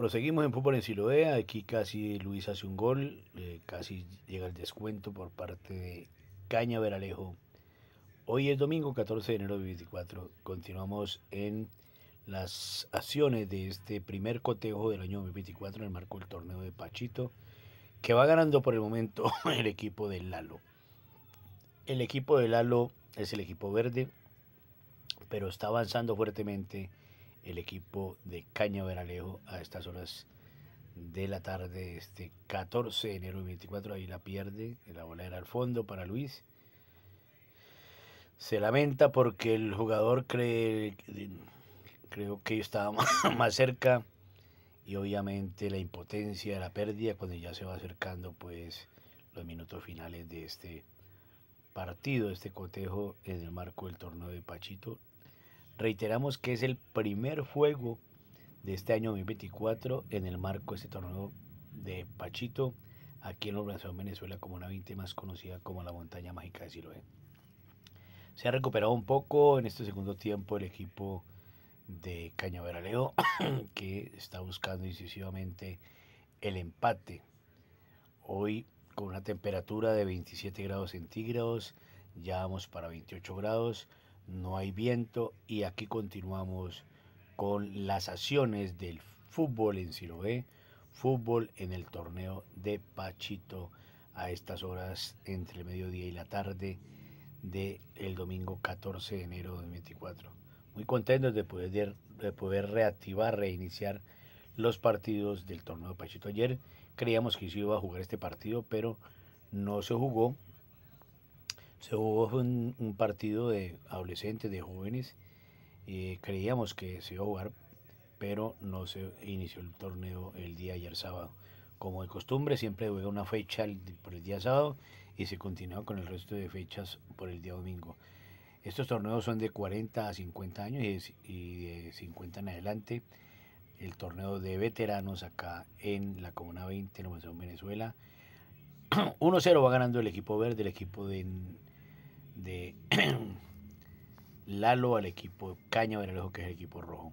Proseguimos en fútbol en Siloea. Aquí casi Luis hace un gol. Eh, casi llega el descuento por parte de Caña Veralejo. Hoy es domingo 14 de enero de 2024, Continuamos en las acciones de este primer cotejo del año 2024 en el marco del torneo de Pachito, que va ganando por el momento el equipo de Lalo. El equipo de Lalo es el equipo verde, pero está avanzando fuertemente el equipo de Veralejo a estas horas de la tarde, este 14 de enero de 24. Ahí la pierde, la bola era al fondo para Luis. Se lamenta porque el jugador cree, creo que estaba más cerca y obviamente la impotencia de la pérdida cuando ya se va acercando pues los minutos finales de este partido, este cotejo en el marco del torneo de Pachito, Reiteramos que es el primer juego de este año 2024 en el marco de este torneo de Pachito, aquí en la de Venezuela como una 20 más conocida como la montaña mágica de Siloé. Se ha recuperado un poco en este segundo tiempo el equipo de Cañaveraleo que está buscando incisivamente el empate. Hoy con una temperatura de 27 grados centígrados, ya vamos para 28 grados, no hay viento y aquí continuamos con las acciones del fútbol en Siloé, fútbol en el torneo de Pachito a estas horas entre mediodía y la tarde del el domingo 14 de enero de 2024. Muy contentos de poder, de poder reactivar, reiniciar los partidos del torneo de Pachito. Ayer creíamos que se iba a jugar este partido, pero no se jugó se jugó un, partido de adolescentes, de jóvenes. y creíamos que se iba a jugar, pero no se inició el torneo el día ayer sábado. Como de costumbre, siempre juega una fecha por el día sábado y se continúa con el resto de fechas por el día domingo. Estos torneos son de 40 a 50 años y de 50 en adelante. El torneo de veteranos acá en la Comuna 20, en Venezuela. 1-0 va ganando el equipo verde, el equipo de de Lalo al equipo Caña Veralejo, que es el equipo rojo.